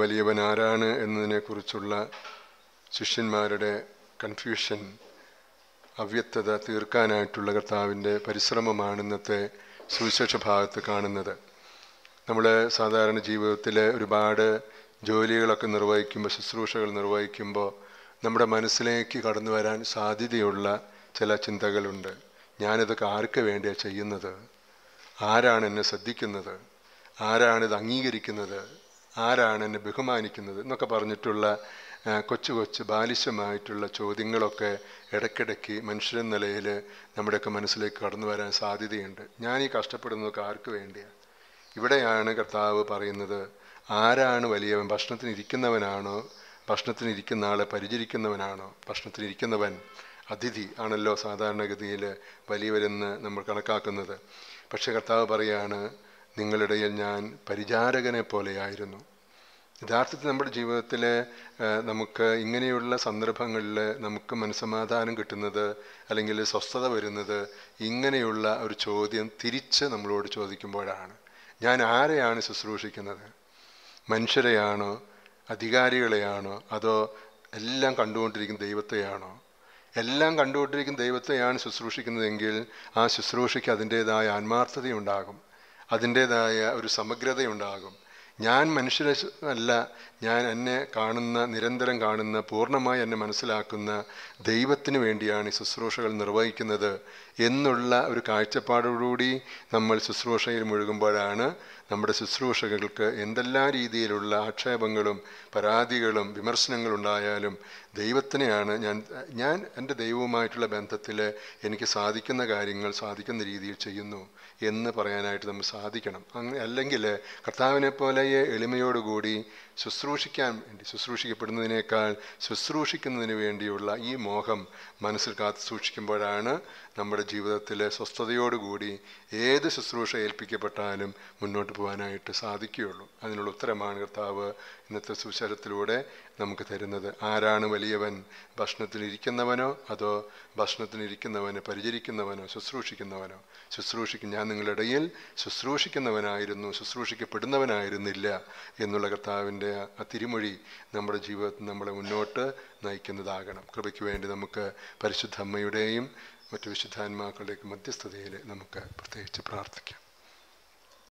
വലിയവൻ ആരാണ് എന്നതിനെക്കുറിച്ചുള്ള ശിഷ്യന്മാരുടെ കൺഫ്യൂഷൻ അവ്യക്തത തീർക്കാനായിട്ടുള്ള കർത്താവിൻ്റെ പരിശ്രമമാണ് ഇന്നത്തെ സുവിശേഷ ഭാഗത്ത് കാണുന്നത് നമ്മൾ സാധാരണ ജീവിതത്തിൽ ഒരുപാട് ജോലികളൊക്കെ നിർവഹിക്കുമ്പോൾ ശുശ്രൂഷകൾ നിർവഹിക്കുമ്പോൾ നമ്മുടെ മനസ്സിലേക്ക് കടന്നു വരാൻ സാധ്യതയുള്ള ചില ചിന്തകളുണ്ട് ഞാനിതൊക്കെ ആർക്ക് വേണ്ടിയാണ് ചെയ്യുന്നത് ആരാണ് എന്നെ ശ്രദ്ധിക്കുന്നത് ആരാണിത് അംഗീകരിക്കുന്നത് ആരാണ് എന്നെ ബഹുമാനിക്കുന്നത് എന്നൊക്കെ പറഞ്ഞിട്ടുള്ള കൊച്ചു കൊച്ചു ബാലിശമായിട്ടുള്ള ചോദ്യങ്ങളൊക്കെ ഇടയ്ക്കിടയ്ക്ക് മനുഷ്യരെ നിലയിൽ നമ്മുടെയൊക്കെ മനസ്സിലേക്ക് കടന്നു വരാൻ സാധ്യതയുണ്ട് ഞാൻ ഈ കഷ്ടപ്പെടുന്നതൊക്കെ ആർക്ക് വേണ്ടിയാണ് ഇവിടെയാണ് കർത്താവ് പറയുന്നത് ആരാണ് വലിയവൻ ഭക്ഷണത്തിന് ഇരിക്കുന്നവനാണോ ഭക്ഷണത്തിന് ഇരിക്കുന്ന ആളെ പരിചരിക്കുന്നവനാണോ ഭക്ഷണത്തിന് ഇരിക്കുന്നവൻ അതിഥി ആണല്ലോ സാധാരണഗതിയിൽ വലിയവരെന്ന് നമ്മൾ കണക്കാക്കുന്നത് പക്ഷേ കർത്താവ് പറയാണ് നിങ്ങളിടയിൽ ഞാൻ പരിചാരകനെ പോലെയായിരുന്നു യഥാർത്ഥത്തിൽ നമ്മുടെ ജീവിതത്തിൽ നമുക്ക് ഇങ്ങനെയുള്ള സന്ദർഭങ്ങളിൽ നമുക്ക് മനസ്സമാധാനം കിട്ടുന്നത് അല്ലെങ്കിൽ സ്വസ്ഥത വരുന്നത് ഇങ്ങനെയുള്ള ഒരു ചോദ്യം തിരിച്ച് നമ്മളോട് ചോദിക്കുമ്പോഴാണ് ഞാൻ ആരെയാണ് ശുശ്രൂഷിക്കുന്നത് മനുഷ്യരെയാണോ അധികാരികളെയാണോ അതോ എല്ലാം കണ്ടുകൊണ്ടിരിക്കുന്ന ദൈവത്തെയാണോ എല്ലാം കണ്ടുകൊണ്ടിരിക്കുന്ന ദൈവത്തെയാണ് ശുശ്രൂഷിക്കുന്നതെങ്കിൽ ആ ശുശ്രൂഷയ്ക്ക് അതിൻ്റേതായ ആത്മാർത്ഥതയുണ്ടാകും അതിൻ്റെതായ ഒരു സമഗ്രതയുണ്ടാകും ഞാൻ മനുഷ്യരെ അല്ല ഞാൻ എന്നെ കാണുന്ന നിരന്തരം കാണുന്ന പൂർണ്ണമായി എന്നെ മനസ്സിലാക്കുന്ന ദൈവത്തിന് വേണ്ടിയാണ് ഈ ശുശ്രൂഷകൾ നിർവഹിക്കുന്നത് എന്നുള്ള ഒരു കാഴ്ചപ്പാടോടുകൂടി നമ്മൾ ശുശ്രൂഷയിൽ മുഴുകുമ്പോഴാണ് നമ്മുടെ ശുശ്രൂഷകൾക്ക് എന്തെല്ലാം രീതിയിലുള്ള ആക്ഷേപങ്ങളും പരാതികളും വിമർശനങ്ങളുണ്ടായാലും ദൈവത്തിനെയാണ് ഞാൻ ഞാൻ എൻ്റെ ദൈവവുമായിട്ടുള്ള ബന്ധത്തിൽ എനിക്ക് സാധിക്കുന്ന കാര്യങ്ങൾ സാധിക്കുന്ന രീതിയിൽ ചെയ്യുന്നു എന്ന് പറയാനായിട്ട് നമ്മൾ സാധിക്കണം അങ്ങനെ അല്ലെങ്കിൽ കർത്താവിനെ പോലെ സഭയെ എളിമയോടുകൂടി ശുശ്രൂഷിക്കാൻ വേണ്ടി ശുശ്രൂഷിക്കപ്പെടുന്നതിനേക്കാൾ ശുശ്രൂഷിക്കുന്നതിന് വേണ്ടിയുള്ള ഈ മോഹം മനസ്സിൽ കാത്തു സൂക്ഷിക്കുമ്പോഴാണ് നമ്മുടെ ജീവിതത്തിലെ സ്വസ്ഥതയോടുകൂടി ഏത് ശുശ്രൂഷ ഏൽപ്പിക്കപ്പെട്ടാലും മുന്നോട്ട് പോകാനായിട്ട് സാധിക്കുകയുള്ളൂ അതിനുള്ള ഉത്തരമാണ് കർത്താവ് ഇന്നത്തെ സുശലത്തിലൂടെ നമുക്ക് തരുന്നത് ആരാണ് വലിയവൻ ഭക്ഷണത്തിനിരിക്കുന്നവനോ അതോ ഭക്ഷണത്തിനിരിക്കുന്നവനെ പരിചരിക്കുന്നവനോ ശുശ്രൂഷിക്കുന്നവനോ ശുശ്രൂഷിക്കും ഞാൻ നിങ്ങളുടെ ഇടയിൽ ശുശ്രൂഷിക്കുന്നവനായിരുന്നു ശുശ്രൂഷിക്കപ്പെടുന്നവനായിരുന്നില്ല ഇല്ല എന്നുള്ള കർത്താവിൻ്റെ ആ തിരുമൊഴി നമ്മുടെ ജീവിതത്തിൽ നമ്മളെ മുന്നോട്ട് നയിക്കുന്നതാകണം കൃപയ്ക്ക് വേണ്ടി നമുക്ക് പരിശുദ്ധ അമ്മയുടെയും മറ്റു വിശുദ്ധാത്മാക്കളുടെയും മധ്യസ്ഥതയിൽ നമുക്ക് പ്രത്യേകിച്ച് പ്രാർത്ഥിക്കാം